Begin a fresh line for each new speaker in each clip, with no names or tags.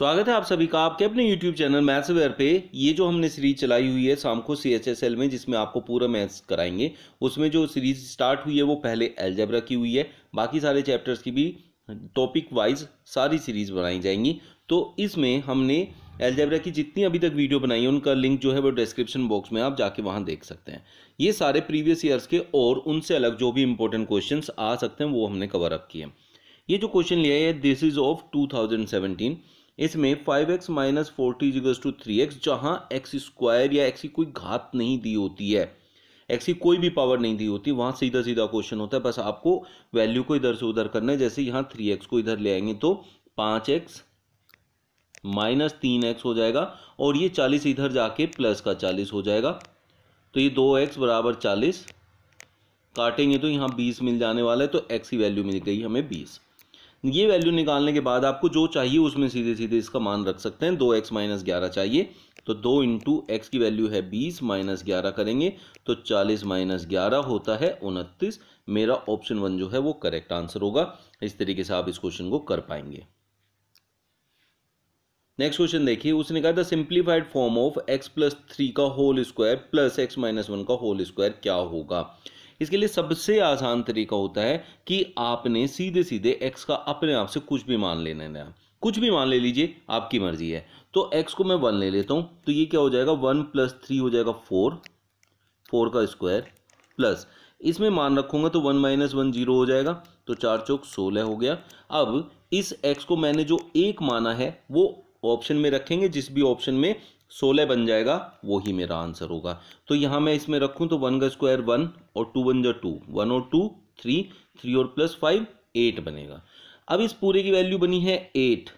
स्वागत है आप सभी का आपके अपने YouTube चैनल मैथ्स वेयर पे ये जो हमने सीरीज चलाई हुई है शाम को सी एच एस एल में जिसमें आपको पूरा मैथ्स कराएंगे उसमें जो सीरीज स्टार्ट हुई है वो पहले एल्जेब्रा की हुई है बाकी सारे चैप्टर्स की भी टॉपिक वाइज सारी सीरीज बनाई जाएंगी तो इसमें हमने एल्जेब्रा की जितनी अभी तक वीडियो बनाई है उनका लिंक जो है वो डिस्क्रिप्शन बॉक्स में आप जाके वहाँ देख सकते हैं ये सारे प्रीवियस ईयर्स के और उनसे अलग जो भी इंपॉर्टेंट क्वेश्चन आ सकते हैं वो हमने कवर अप किए ये जो क्वेश्चन लिया है this is of two thousand seventeen इसमें five x minus forty equals to three x जहाँ एक्स स्क्वायर या एक्स की कोई घात नहीं दी होती है एक्स की कोई भी पावर नहीं दी होती वहाँ सीधा सीधा क्वेश्चन होता है बस आपको वैल्यू को इधर से उधर करना है जैसे यहाँ थ्री एक्स को इधर ले आएंगे तो पाँच एक्स माइनस तीन एक्स हो जाएगा और ये चालीस इधर जाके प्लस का चालीस हो जाएगा तो ये दो एक्स बराबर चालीस काटेंगे तो यहाँ बीस मिल जाने वाला है तो एक्स की वैल्यू मिल गई हमें बीस ये वैल्यू निकालने के बाद आपको जो चाहिए उसमें सीधे सीधे इसका मान रख सकते हैं दो एक्स माइनस ग्यारह चाहिए तो दो इंटू एक्स की वैल्यू है बीस माइनस ग्यारह करेंगे तो चालीस माइनस ग्यारह होता है उनतीस मेरा ऑप्शन वन जो है वो करेक्ट आंसर होगा इस तरीके से आप इस क्वेश्चन को कर पाएंगे नेक्स्ट क्वेश्चन देखिए उसने कहा था simplified form of x plus three का whole square plus x minus one का होल स्क्वायर क्या होगा इसके लिए सबसे आसान तरीका होता है कि आपने सीधे सीधे एक्स का अपने आप से कुछ भी मान लेना ना कुछ भी मान ले लीजिए आपकी मर्जी है तो एक्स को मैं वन ले लेता हूँ तो ये क्या हो जाएगा वन प्लस थ्री हो जाएगा फोर फोर का स्क्वायर प्लस इसमें मान रखूँगा तो वन माइनस वन जीरो हो जाएगा तो चार चौक सोलह हो गया अब इस एक्स को मैंने जो एक माना है वो ऑप्शन में रखेंगे जिस भी ऑप्शन में सोलह बन जाएगा वो ही मेरा आंसर होगा तो यहाँ मैं इसमें रखूँ तो वन का स्क्वायर वन और टू वन जो टू वन और टू थ्री थ्री और प्लस फाइव एट बनेगा अब इस पूरे की वैल्यू बनी है एट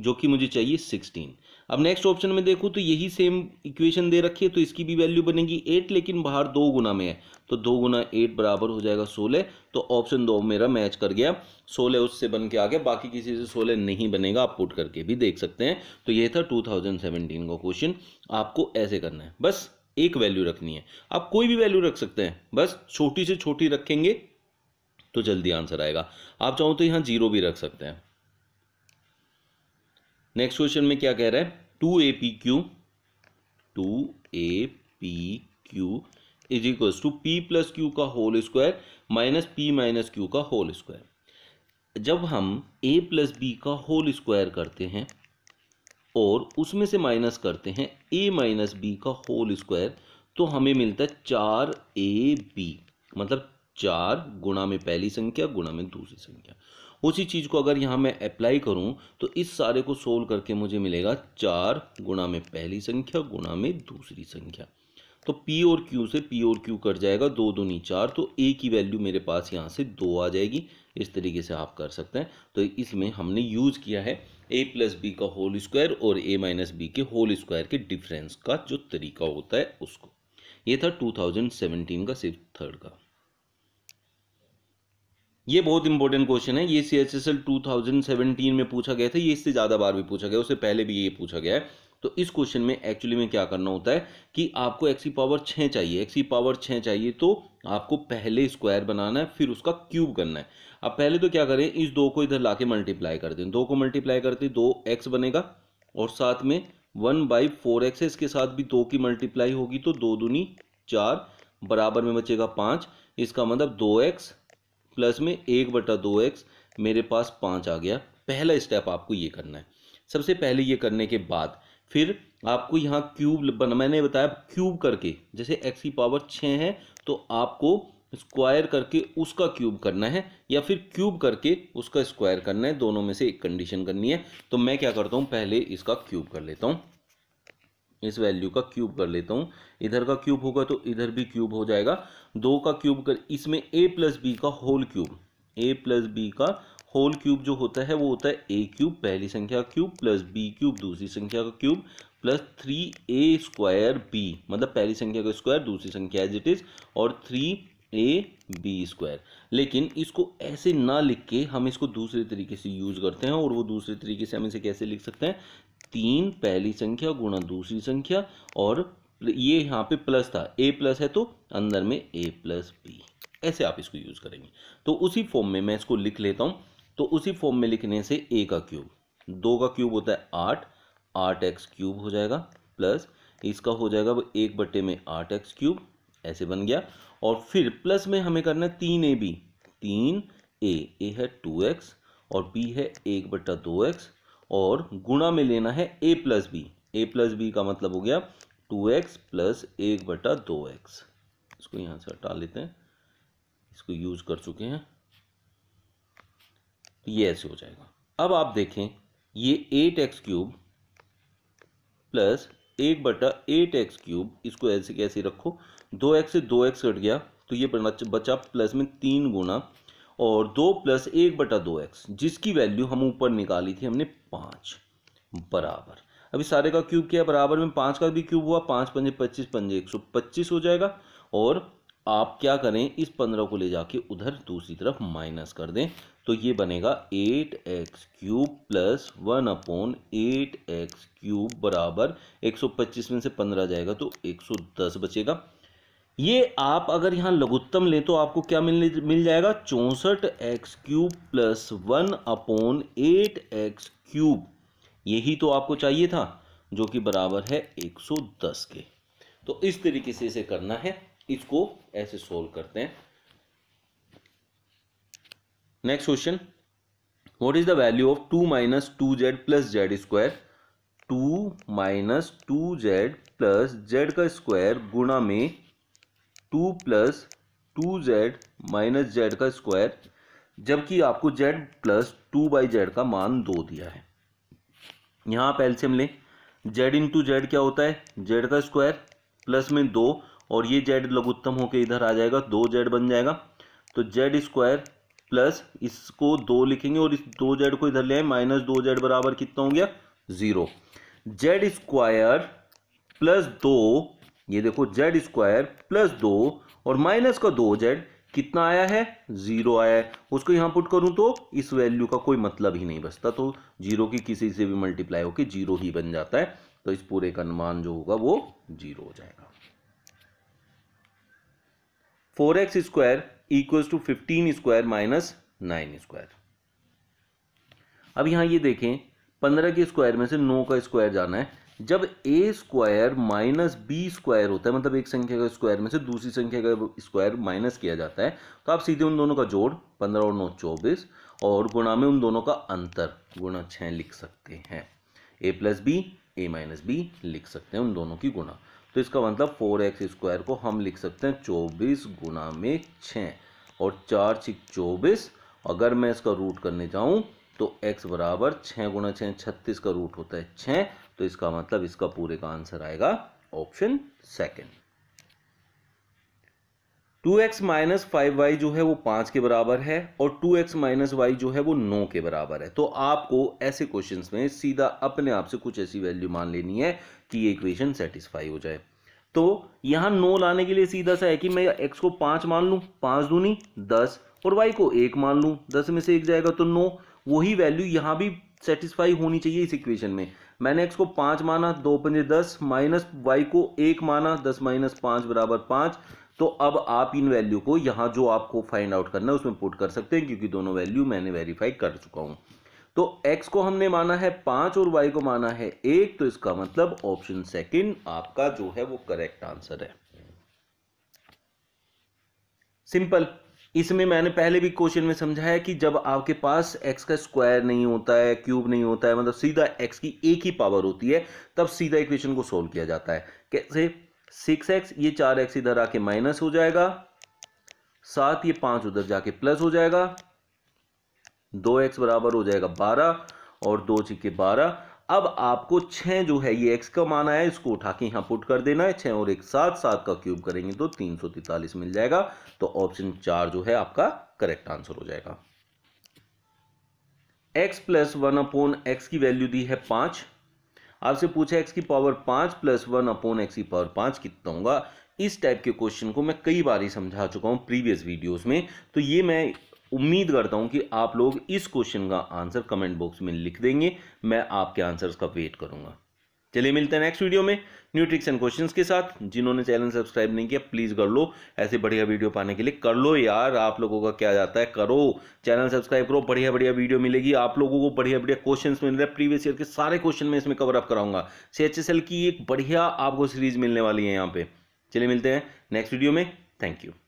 जो कि मुझे चाहिए सिक्सटीन अब नेक्स्ट ऑप्शन में देखूँ तो यही सेम इक्वेशन दे रखी है तो इसकी भी वैल्यू बनेगी एट लेकिन बाहर दो गुना में है तो दो गुना एट बराबर हो जाएगा सोलह तो ऑप्शन दो मेरा मैच कर गया सोलह उससे बन के आ गया बाकी किसी से सोलह नहीं बनेगा आप पुट करके भी देख सकते हैं तो ये था टू थाउजेंड सेवेंटीन का क्वेश्चन आपको ऐसे करना है बस एक वैल्यू रखनी है आप कोई भी वैल्यू रख सकते हैं बस छोटी से छोटी रखेंगे तो जल्दी आंसर आएगा आप चाहो तो यहाँ जीरो भी रख सकते हैं नेक्स्ट क्वेश्चन में क्या कह रहा है two A P Q two A P Q is equals to P plus Q का whole square minus P minus Q का होल स्क्वायर जब हम ए प्लस बी का होल स्क्वायर करते हैं और उसमें से माइनस करते हैं ए माइनस बी का होल स्क्वायर तो हमें मिलता है चार ए बी मतलब चार गुणा में पहली संख्या गुणा में दूसरी संख्या उसी चीज़ को अगर यहां मैं अप्लाई करूं तो इस सारे को सोल्व करके मुझे मिलेगा चार गुणा में पहली संख्या गुणा में दूसरी संख्या तो P और Q से P और Q कट जाएगा दो दूनी चार तो A की वैल्यू मेरे पास यहाँ से दो आ जाएगी इस तरीके से आप कर सकते हैं तो इसमें हमने यूज़ किया है ए प्लस बी का होल स्क्वायर और ए माइनस बी के होल स्क्वायर के डिफरेंस का जो तरीका होता है उसको ये था 2017 का सिर्फ थर्ड का ये बहुत इंपॉर्टेंट क्वेश्चन है ये C H S L two thousand seventeen में पूछा गया था ये इससे ज़्यादा बार भी पूछा गया उससे पहले भी ये पूछा गया है तो इस क्वेश्चन में एक्चुअली में क्या करना होता है कि आपको एक्स की पावर छः चाहिए एक्स की पावर छः चाहिए तो आपको पहले स्क्वायर बनाना है फिर उसका क्यूब करना है अब पहले तो क्या करें इस दो को इधर ला के मल्टीप्लाई कर दें दो को मल्टीप्लाई करते दो एक्स बनेगा और साथ में वन बाई फोर एक्स है इसके साथ भी दो की मल्टीप्लाई होगी तो दो दूनी चार बराबर में बचेगा पाँच इसका मतलब दो एक्स प्लस में एक बटा दो एक्स मेरे पास पाँच आ गया पहला स्टेप आपको ये करना है सबसे पहले ये करने के बाद फिर आपको यहाँ क्यूब बना मैंने बताया क्यूब करके जैसे एक्स की पावर छः है तो आपको स्क्वायर करके उसका क्यूब करना है या फिर क्यूब करके उसका स्क्वायर करना है दोनों में से एक कंडीशन करनी है तो मैं क्या करता हूँ पहले इसका क्यूब कर लेता हूँ इस वैल्यू का क्यूब कर लेता हूँ इधर का क्यूब होगा तो इधर भी क्यूब हो जाएगा दो का क्यूब कर इसमें ए प्लस बी का whole cube A plus B का होल क्यूब जो होता है वो होता है ए क्यूब पहली संख्या का क्यूब प्लस बी क्यूब दूसरी संख्या का cube plus three A square B मतलब पहली संख्या का स्क्वायर दूसरी संख्या एज इट इज़ और थ्री ए बी स्क्वायर लेकिन इसको ऐसे ना लिख के हम इसको दूसरे तरीके से यूज़ करते हैं और वो दूसरे तरीके से हम इसे कैसे लिख सकते हैं तीन पहली संख्या गुणा दूसरी संख्या और ये यहाँ पे प्लस था ए प्लस है तो अंदर में ए प्लस बी ऐसे आप इसको यूज़ करेंगे तो उसी फॉर्म में मैं इसको लिख लेता हूँ तो उसी फॉर्म में लिखने से ए का क्यूब दो का क्यूब होता है आठ आठ एक्स क्यूब हो जाएगा प्लस इसका हो जाएगा वो एक बट्टे में आठ एक्स क्यूब ऐसे बन गया और फिर प्लस में हमें करना है तीन ए बी तीन ए ए है टू एक्स और बी है एक बट्टा दो एक्स और गुणा में लेना है A plus B A plus B का मतलब हो गया टू एक्स प्लस एक बटा दो एक्स इसको यहाँ से हटा लेते हैं इसको यूज़ कर चुके हैं ये ऐसे हो जाएगा अब आप देखें ये एट एक्स क्यूब प्लस एक बटा एट एक्स क्यूब इसको ऐसे कैसे रखो दो एक्स से दो एक्स कट गया तो ये बचा प्लस में तीन गुना और दो प्लस एक बटा दो एक्स जिसकी वैल्यू हम ऊपर निकाली थी हमने पाँच बराबर अभी सारे का क्यूब किया बराबर में पाँच का भी क्यूब हुआ पाँच पंजे पच्चीस पंजे एक सौ पच्चीस हो जाएगा और आप क्या करें इस पंद्रह को ले जाके उधर दूसरी तरफ माइनस कर दें तो ये बनेगा eight x cube plus one upon eight x cube बराबर एक सौ पच्चीस में से पंद्रह जाएगा तो एक सौ दस बचेगा ये आप अगर यहाँ लघुत्तम ले तो आपको क्या मिल मिल जाएगा चौंसठ x cube plus one upon eight x cube यही तो आपको चाहिए था जो कि बराबर है एक दस के तो इस तरीके से इसे करना है इसको ऐसे सोल्व करते हैं next question what is the value of two minus two z plus z square two minus two z plus z का स्क्वायर गुणा में two plus two z minus z का स्क्वायर जबकि आपको z plus two by z का मान दो दिया है यहाँ आप एल्सियम लें जेड इंटू जेड क्या होता है जेड का स्क्वायर प्लस में दो और ये जेड लघुत्तम होकर इधर आ जाएगा दो जेड बन जाएगा तो जेड स्क्वायर प्लस इसको दो लिखेंगे और इस दो जेड को इधर ले आए माइनस दो जेड बराबर कितना हो गया जीरो जेड स्क्वायर प्लस दो ये देखो जेड स्क्वायर प्लस दो और माइनस का दो जेड कितना आया है जीरो आया है उसको यहां पुट करूं तो इस वैल्यू का कोई मतलब ही नहीं बचता तो जीरो की किसी से भी मल्टीप्लाई होकर जीरो ही बन जाता है तो इस पूरे का अनुमान जो होगा वो जीरो हो जाएगा four x square equals to fifteen square minus nine square अब यहां ये देखें पंद्रह के स्क्वायर में से नौ का स्क्वायर जाना है जब A square minus B square होता है मतलब एक संख्या का स्क्वायर में से दूसरी संख्या का स्क्वायर माइनस किया जाता है तो आप सीधे उन दोनों का जोड़ पंद्रह और नौ चौबीस और गुणा में उन दोनों का अंतर गुणा छः लिख सकते हैं A plus B A minus B लिख सकते हैं उन दोनों की गुणा तो इसका मतलब फोर एक्स स्क्वायर को हम लिख सकते हैं चौबीस गुणा में छः और चार छिक चौबीस अगर मैं इसका रूट करने जाऊं तो x बराबर छः गुणा छः छत्तीस का रूट होता है छः तो इसका मतलब इसका पूरे का आंसर आएगा option second two x minus five y जो है वो पांच के बराबर है और टू एक्स माइनस वाई जो है वो नौ के बराबर है तो आपको ऐसे क्वेश्चंस में सीधा अपने आप से कुछ ऐसी वैल्यू मान लेनी है कि ये इक्वेशन सेटिस्फाई हो जाए तो यहाँ नो लाने के लिए सीधा सा है कि मैं एक्स को पाँच मान लूँ पाँच दूनी दस और वाई को एक मान लूँ दस में से एक जाएगा तो नो वही वैल्यू यहाँ भी सेटिस्फाई होनी चाहिए इस इक्वेशन में मैंने एक्स को पाँच माना दो पंजे दस माइनस वाई को एक माना दस माइनस पाँच बराबर पाँच तो अब आप इन वैल्यू को यहाँ जो आपको फाइंड आउट करना है उसमें पुट कर सकते हैं क्योंकि दोनों वैल्यू मैंने वेरीफाई कर चुका हूँ तो x को हमने माना है पांच और y को माना है एक तो इसका मतलब ऑप्शन सेकंड आपका जो है वो करेक्ट आंसर है सिंपल इसमें मैंने पहले भी क्वेश्चन में समझाया कि जब आपके पास x का स्क्वायर नहीं होता है क्यूब नहीं होता है मतलब सीधा x की एक ही पावर होती है तब सीधा इक्वेशन को सोल्व किया जाता है कैसे सिक्स एक्स ये चार एक्स इधर आके माइनस हो जाएगा सात ये पांच उधर जाके प्लस हो जाएगा दो एक्स बराबर हो जाएगा बारह और दो जी के बारह अब आपको छः जो है ये एक्स का माना है इसको उठा के यहाँ पुट कर देना है छः और एक सात सात का क्यूब करेंगे तो तीन सौ तैतालीस मिल जाएगा तो ऑप्शन चार जो है आपका करेक्ट आंसर हो जाएगा x plus one upon x की वैल्यू दी है पाँच आपसे पूछा एक्स की पावर पाँच प्लस वन अपोन एक्स की पावर पाँच कितना होगा इस टाइप के क्वेश्चन को मैं कई बार ही समझा चुका हूँ प्रीवियस वीडियोस में तो ये मैं उम्मीद करता हूं कि आप लोग इस क्वेश्चन का आंसर कमेंट बॉक्स में लिख देंगे मैं आपके आंसर्स का वेट करूंगा चलिए मिलते हैं नेक्स्ट वीडियो में न्यू ट्रिक्स एंड क्वेश्चन के साथ जिन्होंने चैनल सब्सक्राइब नहीं किया प्लीज़ कर लो ऐसे बढ़िया वीडियो पाने के लिए कर लो यार आप लोगों का क्या जाता है करो चैनल सब्सक्राइब करो बढ़िया बढ़िया वीडियो मिलेगी आप लोगों को बढ़िया बढ़िया क्वेश्चंस मिल रहे हैं प्रीवियस ईयर के सारे क्वेश्चन में इसमें कवर अप कराऊंगा सी एच एस एल की एक बढ़िया आपको सीरीज मिलने वाली है यहाँ पे चलिए मिलते हैं नेक्स्ट वीडियो में थैंक यू